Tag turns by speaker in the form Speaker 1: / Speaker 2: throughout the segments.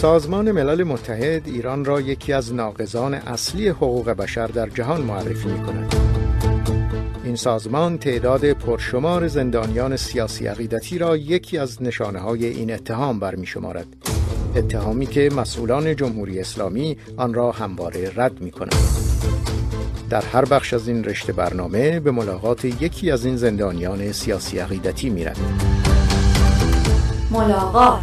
Speaker 1: سازمان ملل متحد ایران را یکی از ناقضان اصلی حقوق بشر در جهان معرفی می کند. این سازمان تعداد پرشمار زندانیان سیاسی عقیدتی را یکی از نشانه های این اتهام برمی شمارد. اتهامی که مسئولان جمهوری اسلامی آن را همواره رد می کند. در هر بخش از این رشته برنامه به ملاقات یکی از این زندانیان سیاسی عقیدتی رد.
Speaker 2: ملاقات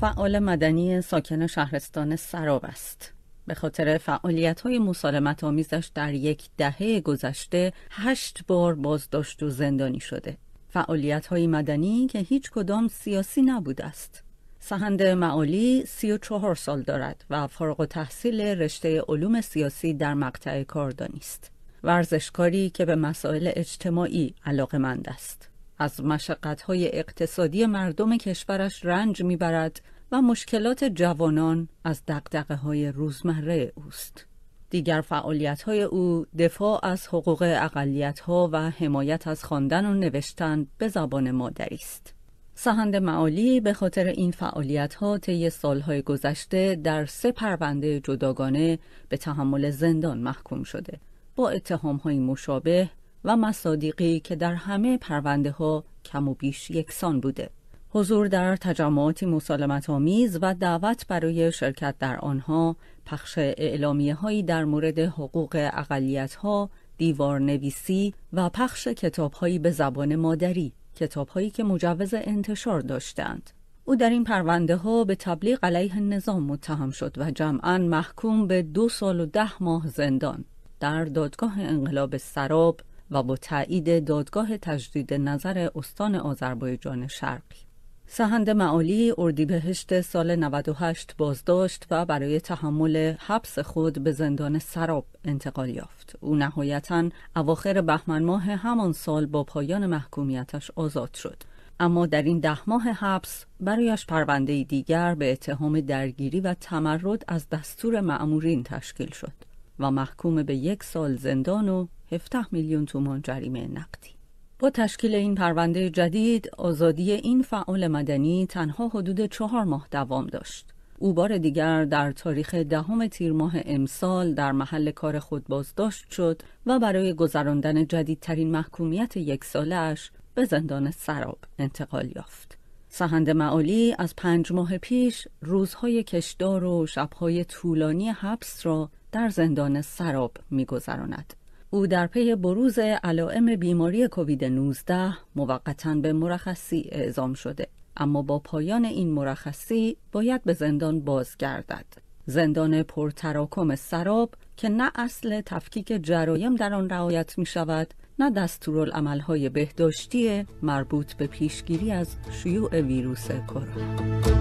Speaker 2: فعال مدنی ساکن شهرستان سراب است. به خاطر فعالیت های مسالمت آمیزش در یک دهه گذشته هشت بار بازداشت و زندانی شده. فعالیت های مدنی که هیچ کدام سیاسی نبود است. سهند معالی 34 سال دارد و فارغ تحصیل رشته علوم سیاسی در مقطع کاردانی است. ورزشکاری که به مسائل اجتماعی علاقه مند است. از مشقتهای اقتصادی مردم کشورش رنج میبرد و مشکلات جوانان از دقدقه های روزمره اوست. دیگر فعالیت های او دفاع از حقوق اقلیت ها و حمایت از خواندن و نوشتن به زبان مادری است. سهند معالی به خاطر این فعالیت ها طی سالهای گذشته در سه پرونده جداگانه به تحمل زندان محکوم شده با اتهام های مشابه و مصادیقی که در همه پرونده ها کم و بیش یکسان بوده. حضور در تجمعاتی مسالمت آمیز و دعوت برای شرکت در آنها، پخش اعلامیه هایی در مورد حقوق اقلیت ها، دیوار نویسی و پخش کتاب هایی به زبان مادری، کتاب هایی که مجوز انتشار داشتند. او در این پرونده ها به تبلیغ علیه نظام متهم شد و جمعا محکوم به دو سال و ده ماه زندان در دادگاه انقلاب سراب و با تایید دادگاه تجدید نظر استان آذربایجان شرقی سهند معالی اردیبهشت سال 98 بازداشت و برای تحمل حبس خود به زندان سراب انتقال یافت. او نهایتا اواخر بهمن ماه همان سال با پایان محکومیتش آزاد شد. اما در این ده ماه حبس برایش پرونده دیگر به اتهام درگیری و تمرد از دستور معمورین تشکیل شد و محکوم به یک سال زندان و 17 میلیون تومان جریمه نقدی. با تشکیل این پرونده جدید آزادی این فعال مدنی تنها حدود چهار ماه دوام داشت او بار دیگر در تاریخ دهم تیر ماه امسال در محل کار خود بازداشت شد و برای گذراندن جدیدترین محکومیت یک سالش به زندان سراب انتقال یافت. سهند معالی از پنج ماه پیش روزهای کشدار و شبهای طولانی حبس را در زندان سراب میگذراند. او در پی بروز علائم بیماری کووید 19 موقتا به مرخصی اعزام شده اما با پایان این مرخصی باید به زندان بازگردد زندان پرتراکم سراب که نه اصل تفکیک جرایم در آن رعایت می شود نه دستورالعملهای بهداشتی مربوط به پیشگیری از شیوع ویروس کرونا